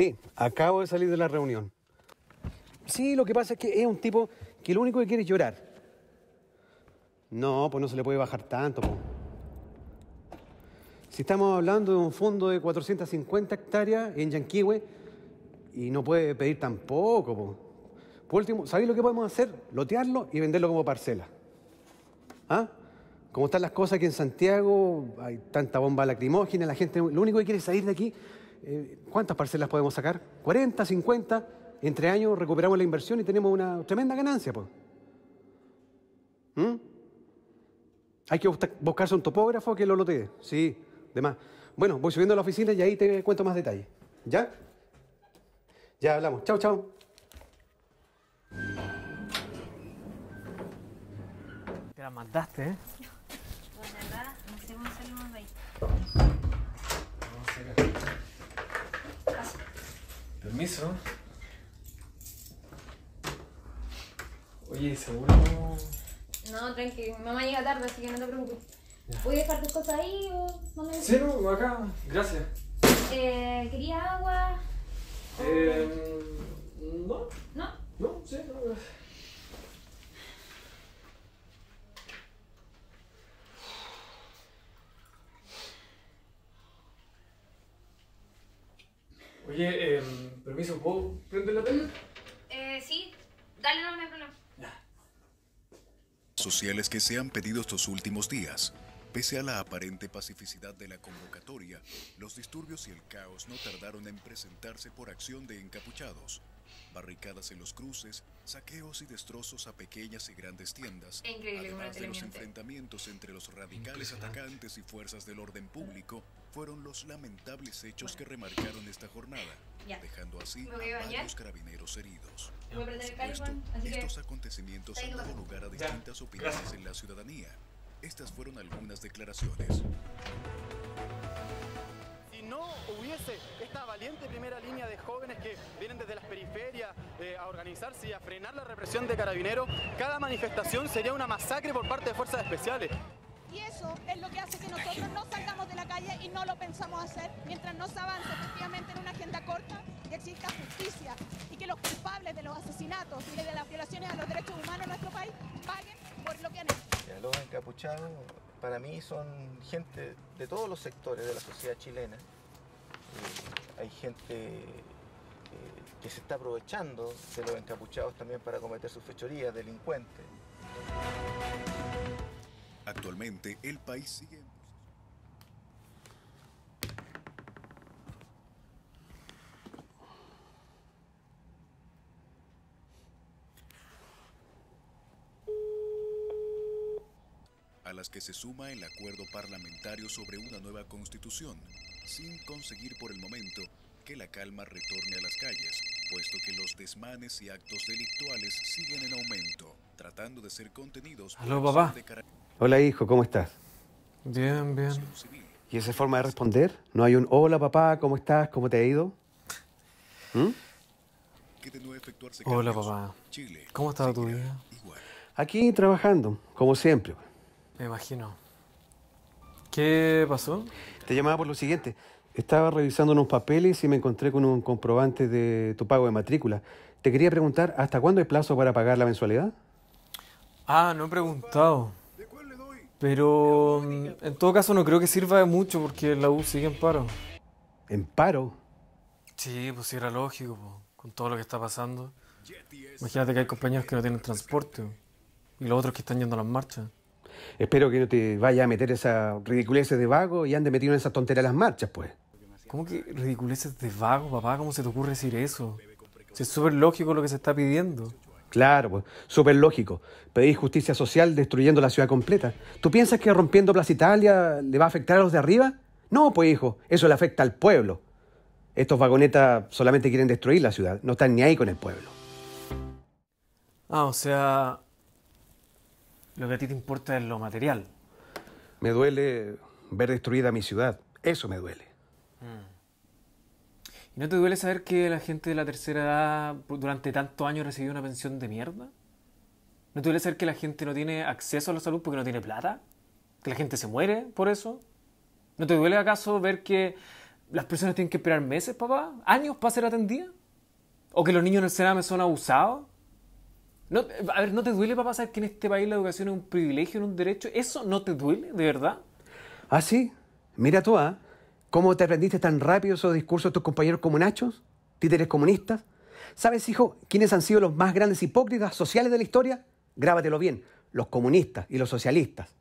Sí, acabo de salir de la reunión. Sí, lo que pasa es que es un tipo que lo único que quiere es llorar. No, pues no se le puede bajar tanto. Si estamos hablando de un fondo de 450 hectáreas en Yanquihue y no puede pedir tampoco. Por último, ¿sabéis lo que podemos hacer? Lotearlo y venderlo como parcela. ¿Ah? Como están las cosas aquí en Santiago, hay tanta bomba lacrimógena, la gente lo único que quiere es salir de aquí eh, ¿cuántas parcelas podemos sacar? 40, 50, entre años recuperamos la inversión y tenemos una tremenda ganancia. Pues. Hay que buscarse un topógrafo que lo lotee, sí, demás. Bueno, voy subiendo a la oficina y ahí te cuento más detalles. ¿Ya? Ya hablamos. Chao, chao. Te la mandaste, ¿eh? Permiso. Oye, seguro. No, tranqui, mi mamá llega tarde, así que no te preocupes. ¿Voy a dejar tus cosas ahí o no Sí, no, acá, gracias. Eh, ¿Quería agua? Eh, no. ¿No? No, sí, no, Oye, em, permiso, ¿puedo prender la tele? Eh, sí, dale, no, no Sociales que se han pedido estos últimos días. Pese a la aparente pacificidad de la convocatoria, los disturbios y el caos no tardaron en presentarse por acción de encapuchados, barricadas en los cruces saqueos y destrozos a pequeñas y grandes tiendas, Increíble, además de los enfrentamientos entre los radicales atacantes y fuerzas del orden público, fueron los lamentables hechos que remarcaron esta jornada, dejando así a, los carabineros heridos. estos acontecimientos han dado lugar a distintas opiniones en la ciudadanía. Estas fueron algunas declaraciones no hubiese esta valiente primera línea de jóvenes que vienen desde las periferias eh, a organizarse y a frenar la represión de carabineros, cada manifestación sería una masacre por parte de fuerzas especiales. Y eso es lo que hace que nosotros no salgamos de la calle y no lo pensamos hacer mientras no se avance efectivamente en una agenda corta y exista justicia y que los culpables de los asesinatos y de las violaciones a los derechos humanos en nuestro país paguen por lo que han hecho. Los encapuchados para mí son gente de todos los sectores de la sociedad chilena eh, hay gente eh, que se está aprovechando de los encapuchados también para cometer sus fechorías, delincuentes. Actualmente el país sigue... a las que se suma el acuerdo parlamentario sobre una nueva constitución, sin conseguir por el momento que la calma retorne a las calles, puesto que los desmanes y actos delictuales siguen en aumento, tratando de ser contenidos. ¡Hola, papá. Hola, hijo, ¿cómo estás? Bien, bien. ¿Y esa forma de responder? ¿No hay un hola, papá, ¿cómo estás? ¿Cómo te ha ido? ¿Mm? Hola, papá. ¿Cómo ha estado tu vida? Aquí trabajando, como siempre. Me imagino. ¿Qué pasó? Te llamaba por lo siguiente. Estaba revisando unos papeles y me encontré con un comprobante de tu pago de matrícula. Te quería preguntar, ¿hasta cuándo hay plazo para pagar la mensualidad? Ah, no he preguntado. Pero mm, en todo caso no creo que sirva de mucho porque la U sigue en paro. ¿En paro? Sí, pues sí era lógico, con todo lo que está pasando. Imagínate que hay compañeros que no tienen transporte y los otros que están yendo a las marchas. Espero que no te vaya a meter esas ridiculeces de vago y ande metido en esa tontería las marchas, pues. ¿Cómo que ridiculeces de vago, papá? ¿Cómo se te ocurre decir eso? es súper lógico lo que se está pidiendo. Claro, pues, súper lógico. Pedir justicia social destruyendo la ciudad completa. ¿Tú piensas que rompiendo Plaza Italia le va a afectar a los de arriba? No, pues hijo, eso le afecta al pueblo. Estos vagonetas solamente quieren destruir la ciudad, no están ni ahí con el pueblo. Ah, o sea, lo que a ti te importa es lo material. Me duele ver destruida mi ciudad. Eso me duele. Mm. ¿Y no te duele saber que la gente de la tercera edad durante tantos años recibió una pensión de mierda? ¿No te duele saber que la gente no tiene acceso a la salud porque no tiene plata? ¿Que la gente se muere por eso? ¿No te duele acaso ver que las personas tienen que esperar meses, papá? ¿Años para ser atendidas? ¿O que los niños en el Sename son abusados? No, a ver, ¿no te duele, papá, saber que en este país la educación es un privilegio, no un derecho? ¿Eso no te duele, de verdad? Ah, sí. Mira tú, ¿ah? ¿Cómo te aprendiste tan rápido esos discursos de tus compañeros comunachos, títeres comunistas? ¿Sabes, hijo, quiénes han sido los más grandes hipócritas sociales de la historia? Grábatelo bien, los comunistas y los socialistas.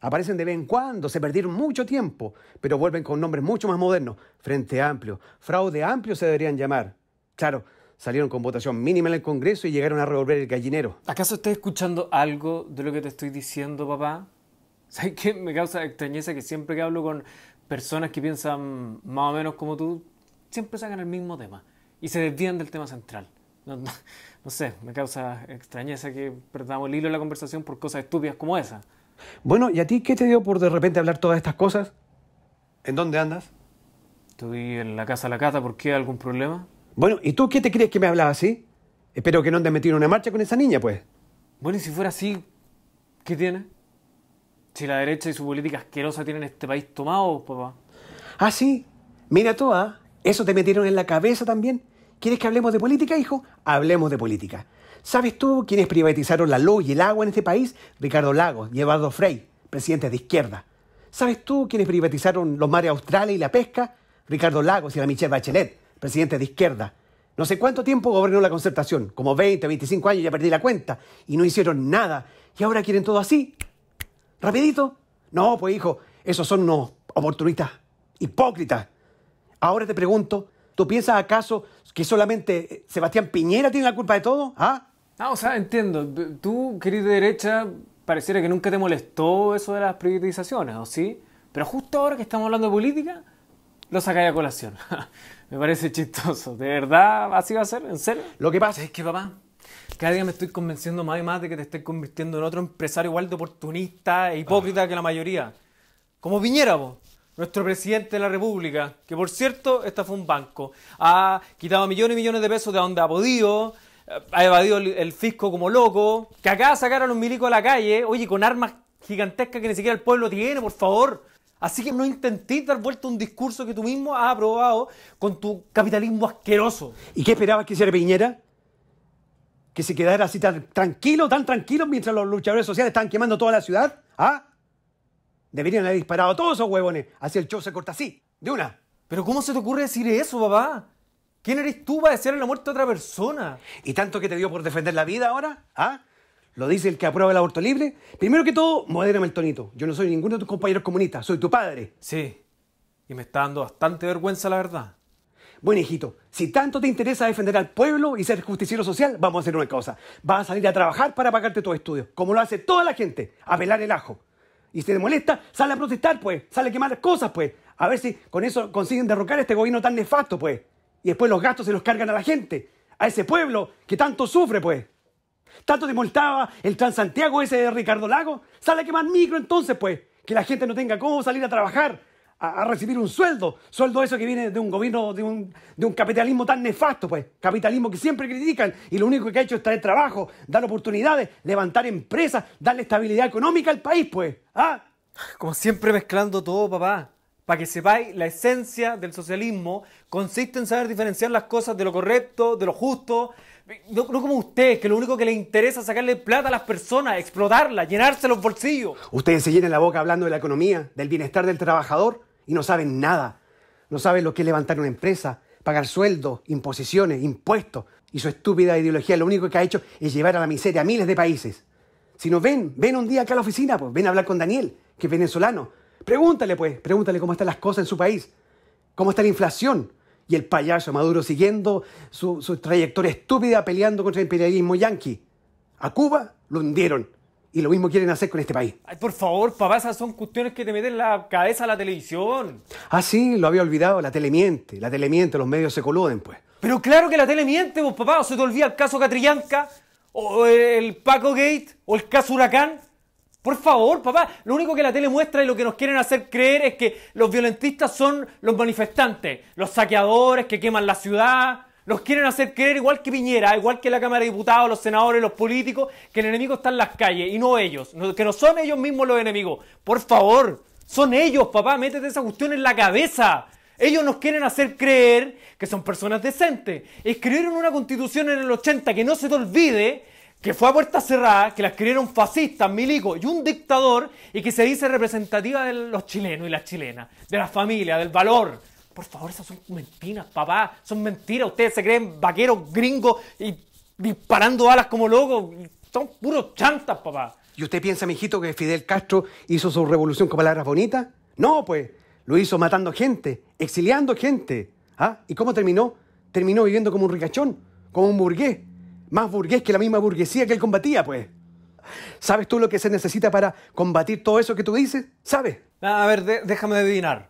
Aparecen de vez en cuando, se perdieron mucho tiempo, pero vuelven con nombres mucho más modernos. Frente amplio, fraude amplio se deberían llamar. Claro, salieron con votación mínima en el Congreso y llegaron a revolver el gallinero. ¿Acaso estás escuchando algo de lo que te estoy diciendo, papá? ¿Sabes qué? Me causa extrañeza que siempre que hablo con personas que piensan más o menos como tú, siempre sacan el mismo tema y se desvían del tema central. No, sé, me causa extrañeza que perdamos el hilo de la conversación por cosas estúpidas como esa. Bueno, ¿y a ti qué te dio por de repente hablar todas estas cosas? ¿En dónde andas? Estoy en la casa de la cata, ¿por qué? ¿Algún problema? Bueno, ¿y tú qué te crees que me hablaba así? Espero que no te metido en una marcha con esa niña, pues. Bueno, y si fuera así, ¿qué tiene? Si la derecha y su política asquerosa tienen este país tomado, papá. Ah, sí. Mira tú, ¿ah? Eso te metieron en la cabeza también. ¿Quieres que hablemos de política, hijo? Hablemos de política. ¿Sabes tú quiénes privatizaron la luz y el agua en este país? Ricardo Lagos y Eduardo Frey, presidente de izquierda. ¿Sabes tú quiénes privatizaron los mares australes y la pesca? Ricardo Lagos y la Michelle Bachelet, Presidente de izquierda. No sé cuánto tiempo gobernó la concertación, como 20, 25 años, ya perdí la cuenta, y no hicieron nada. Y ahora quieren todo así. ¿Rapidito? No, pues hijo, esos son unos oportunistas, hipócritas. Ahora te pregunto, ¿tú piensas acaso que solamente eh, Sebastián Piñera tiene la culpa de todo? ¿Ah? ¿Ah? o sea, entiendo. Tú, querido de derecha, pareciera que nunca te molestó eso de las privatizaciones, ¿o sí? Pero justo ahora que estamos hablando de política, lo sacáis a colación. Me parece chistoso. ¿De verdad así va a ser? ¿En serio? Lo que pasa es que, papá, cada día me estoy convenciendo más y más de que te estoy convirtiendo en otro empresario igual de oportunista e hipócrita que la mayoría. Como Viñera, nuestro presidente de la República, que por cierto, esta fue un banco, ha quitado millones y millones de pesos de donde ha podido, eh, ha evadido el fisco como loco, que acá sacaron un milico a la calle, oye, con armas gigantescas que ni siquiera el pueblo tiene, por favor. Así que no intentéis dar vuelta un discurso que tú mismo has aprobado con tu capitalismo asqueroso. ¿Y qué esperabas que hiciera Piñera? ¿Que se quedara así tan tranquilo, tan tranquilo, mientras los luchadores sociales están quemando toda la ciudad? ¿Ah? Deberían haber disparado a todos esos huevones. Así el show se corta así, de una. ¿Pero cómo se te ocurre decir eso, papá? ¿Quién eres tú para desearle la muerte a otra persona? ¿Y tanto que te dio por defender la vida ahora? ¿Ah? Lo dice el que aprueba el aborto libre. Primero que todo, modérame el tonito. Yo no soy ninguno de tus compañeros comunistas, soy tu padre. Sí, y me está dando bastante vergüenza, la verdad. Bueno, hijito, si tanto te interesa defender al pueblo y ser justiciero social, vamos a hacer una cosa. Vas a salir a trabajar para pagarte tus estudios, como lo hace toda la gente, a pelar el ajo. Y si te molesta, sale a protestar, pues, sale a quemar cosas, pues. A ver si con eso consiguen derrocar a este gobierno tan nefasto, pues. Y después los gastos se los cargan a la gente, a ese pueblo que tanto sufre, pues. Tanto te molestaba el Transantiago ese de Ricardo Lago. Sale a más micro entonces, pues. Que la gente no tenga cómo salir a trabajar, a, recibir un sueldo. Sueldo eso que viene de un gobierno, de un, de un, capitalismo tan nefasto, pues. Capitalismo que siempre critican y lo único que ha hecho es traer trabajo, dar oportunidades, levantar empresas, darle estabilidad económica al país, pues. ¿Ah? Como siempre mezclando todo, papá. Para que sepáis, la esencia del socialismo consiste en saber diferenciar las cosas de lo correcto, de lo justo, no, como usted, que lo único que le interesa es sacarle plata a las personas, explotarlas, llenarse los bolsillos. Ustedes se llenan la boca hablando de la economía, del bienestar del trabajador y no saben nada. No saben lo que es levantar una empresa, pagar sueldos, imposiciones, impuestos. Y su estúpida ideología lo único que ha hecho es llevar a la miseria a miles de países. Si no ven, ven un día acá a la oficina, pues ven a hablar con Daniel, que es venezolano. Pregúntale, pues, pregúntale cómo están las cosas en su país, cómo está la inflación, y el payaso Maduro siguiendo su, trayectoria estúpida peleando contra el imperialismo yanqui. A Cuba lo hundieron. Y lo mismo quieren hacer con este país. Ay, por favor, papá, esas son cuestiones que te meten la cabeza la televisión. Ah, sí, lo había olvidado. La tele miente. La tele miente, los medios se coluden, pues. Pero claro que la tele miente, vos, papá. O se te olvida el caso Catrillanca, o el Paco Gate, o el caso Huracán. Por favor, papá, lo único que la tele muestra y lo que nos quieren hacer creer es que los violentistas son los manifestantes, los saqueadores que queman la ciudad. los quieren hacer creer, igual que Piñera, igual que la Cámara de Diputados, los senadores, los políticos, que el enemigo está en las calles y no ellos, que no son ellos mismos los enemigos. Por favor, son ellos, papá, métete esa cuestión en la cabeza. Ellos nos quieren hacer creer que son personas decentes. Escribieron una constitución en el 80 que no se te olvide que fue a puerta cerrada, que la escribieron fascistas, milico y un dictador, y que se dice representativa de los chilenos y las chilenas, de la familia, del valor. Por favor, esas son mentiras, papá, son mentiras. Ustedes se creen vaqueros gringos y disparando alas como locos. Son puros chantas, papá. ¿Y usted piensa, mijito, que Fidel Castro hizo su revolución con palabras bonitas? No, pues, lo hizo matando gente, exiliando gente. ¿Ah? ¿Y cómo terminó? Terminó viviendo como un ricachón, como un burgués más burgués que la misma burguesía que él combatía, pues. ¿Sabes tú lo que se necesita para combatir todo eso que tú dices? ¿Sabes? A ver, déjame adivinar.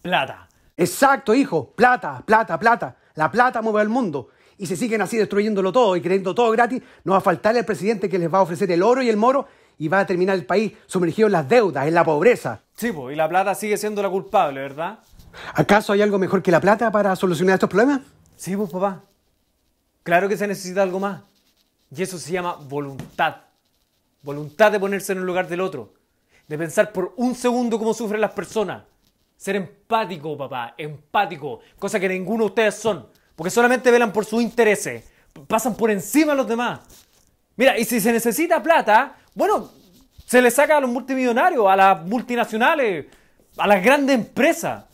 Plata. Exacto, hijo. Plata, plata, plata. La plata mueve al mundo. Y si siguen así destruyéndolo todo y creyendo todo gratis, no va a faltar el presidente que les va a ofrecer el oro y el moro y va a terminar el país sumergido en las deudas, en la pobreza. Sí, pues. y la plata sigue siendo la culpable, ¿verdad? ¿Acaso hay algo mejor que la plata para solucionar estos problemas? Sí, pues papá. Claro que se necesita algo más. Y eso se llama voluntad. Voluntad de ponerse en el lugar del otro. De pensar por un segundo cómo sufren las personas. Ser empático, papá. Empático. Cosa que ninguno de ustedes son. Porque solamente velan por sus intereses. Pasan por encima a los demás. Mira, y si se necesita plata, bueno, se le saca a los multimillonarios, a las multinacionales, a las grandes empresas.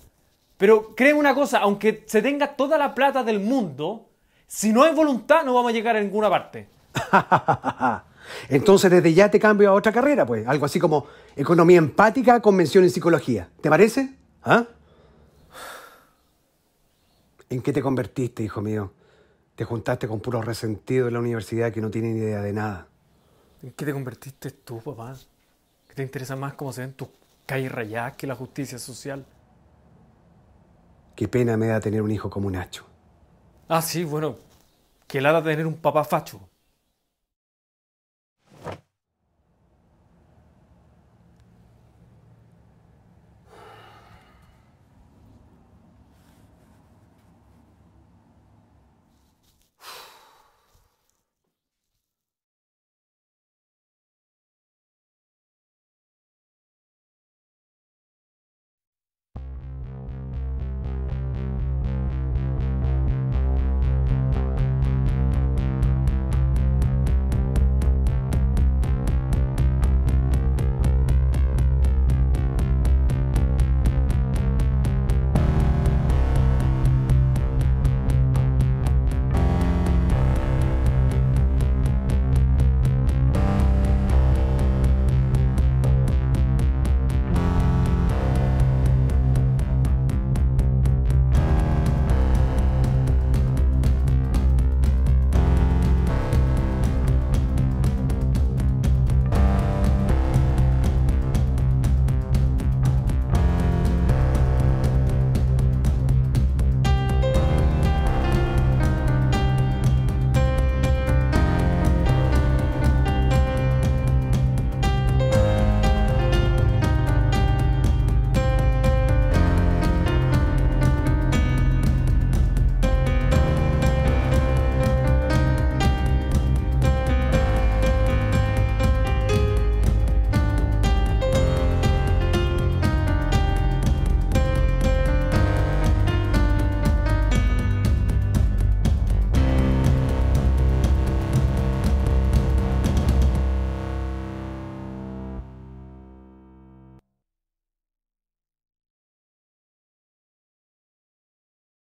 Pero creen una cosa, aunque se tenga toda la plata del mundo, si no hay voluntad, no vamos a llegar a ninguna parte. Entonces desde ya te cambio a otra carrera, pues. Algo así como economía empática, mención en psicología. ¿Te parece? ¿Ah? ¿En qué te convertiste, hijo mío? Te juntaste con puros resentidos en la universidad que no tienen idea de nada. ¿En qué te convertiste tú, papá? ¿Qué te interesa más cómo se ven tus calles rayadas que la justicia social? Qué pena me da tener un hijo como Nacho. Ah, sí, bueno, que de tener un papá facho.